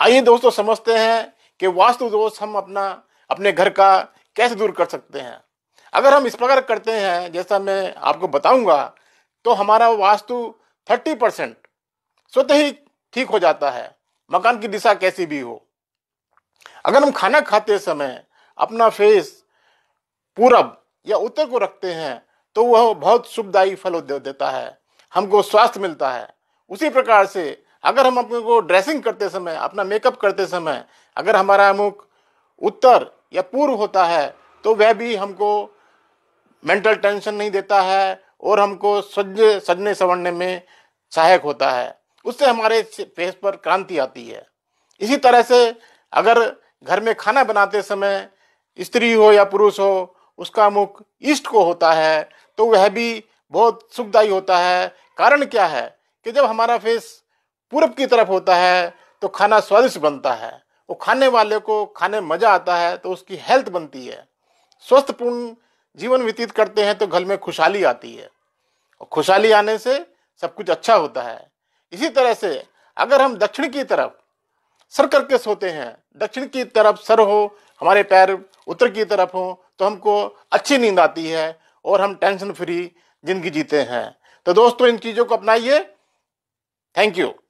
आइए दोस्तों समझते हैं कि वास्तु दोष हम अपना अपने घर का कैसे दूर कर सकते हैं अगर हम इस प्रकार करते हैं जैसा मैं आपको बताऊंगा तो हमारा वास्तु थर्टी परसेंट स्वतः ही ठीक हो जाता है मकान की दिशा कैसी भी हो अगर हम खाना खाते समय अपना फेस पूरब या उत्तर को रखते हैं तो वह बहुत शुभदायी फल देता है हमको स्वास्थ्य मिलता है उसी प्रकार से अगर हम अपने को ड्रेसिंग करते समय अपना मेकअप करते समय अगर हमारा मुख उत्तर या पूर्व होता है तो वह भी हमको मेंटल टेंशन नहीं देता है और हमको सज सजने संवरने में सहायक होता है उससे हमारे फेस पर क्रांति आती है इसी तरह से अगर घर में खाना बनाते समय स्त्री हो या पुरुष हो उसका मुख ईस्ट को होता है तो वह भी बहुत सुखदायी होता है कारण क्या है कि जब हमारा फेस पूरब की तरफ होता है तो खाना स्वादिष्ट बनता है वो खाने वाले को खाने मजा आता है तो उसकी हेल्थ बनती है स्वस्थपूर्ण जीवन व्यतीत करते हैं तो घर में खुशहाली आती है और खुशहाली आने से सब कुछ अच्छा होता है इसी तरह से अगर हम दक्षिण की तरफ सर करके सोते हैं दक्षिण की तरफ सर हो हमारे पैर उत्तर की तरफ हो तो हमको अच्छी नींद आती है और हम टेंशन फ्री जिंदगी जीते हैं तो दोस्तों इन चीज़ों को अपनाइए थैंक यू